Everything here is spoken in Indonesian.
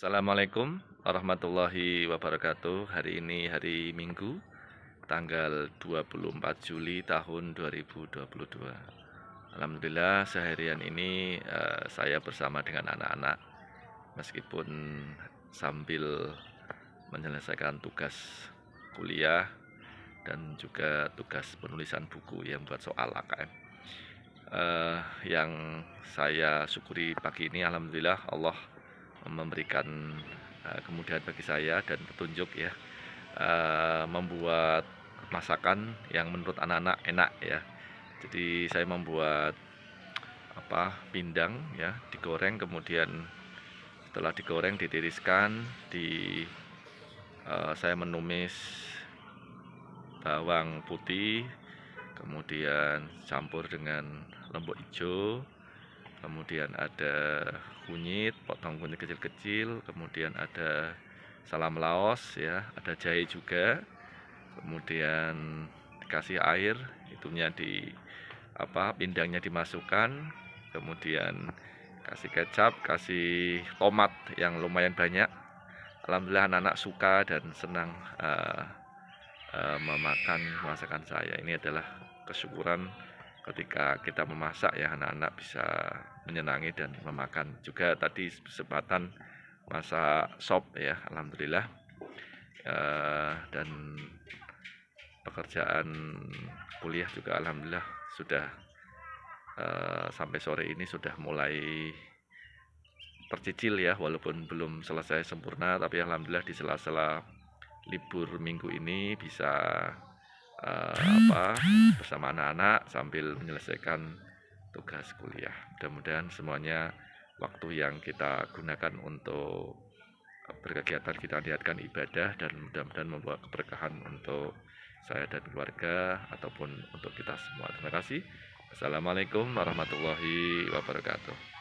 Assalamualaikum warahmatullahi wabarakatuh. Hari ini hari Minggu tanggal 24 Juli tahun 2022. Alhamdulillah seharian ini uh, saya bersama dengan anak-anak meskipun sambil menyelesaikan tugas kuliah dan juga tugas penulisan buku yang buat soal AKM. Uh, eh, yang saya syukuri pagi ini alhamdulillah Allah memberikan eh, kemudahan bagi saya dan petunjuk ya eh, membuat masakan yang menurut anak-anak enak ya jadi saya membuat apa pindang ya digoreng kemudian setelah digoreng ditiriskan di uh, saya menumis bawang putih kemudian campur dengan lembut hijau kemudian ada kunyit potong kunyit kecil-kecil kemudian ada salam laos ya ada jahe juga kemudian dikasih air itunya di apa pindangnya dimasukkan kemudian kasih kecap kasih tomat yang lumayan banyak alhamdulillah anak-anak suka dan senang uh, uh, memakan masakan saya ini adalah kesyukuran ketika kita memasak ya anak-anak bisa menyenangi dan memakan juga tadi kesempatan masa sop ya alhamdulillah uh, dan pekerjaan kuliah juga alhamdulillah sudah uh, sampai sore ini sudah mulai tercicil ya walaupun belum selesai sempurna tapi alhamdulillah di sela-sela libur minggu ini bisa uh, apa bersama anak-anak sambil menyelesaikan tugas kuliah. Mudah-mudahan semuanya waktu yang kita gunakan untuk berkegiatan kita lihatkan ibadah dan mudah-mudahan membawa keberkahan untuk saya dan keluarga ataupun untuk kita semua. Terima kasih. Assalamualaikum warahmatullahi wabarakatuh.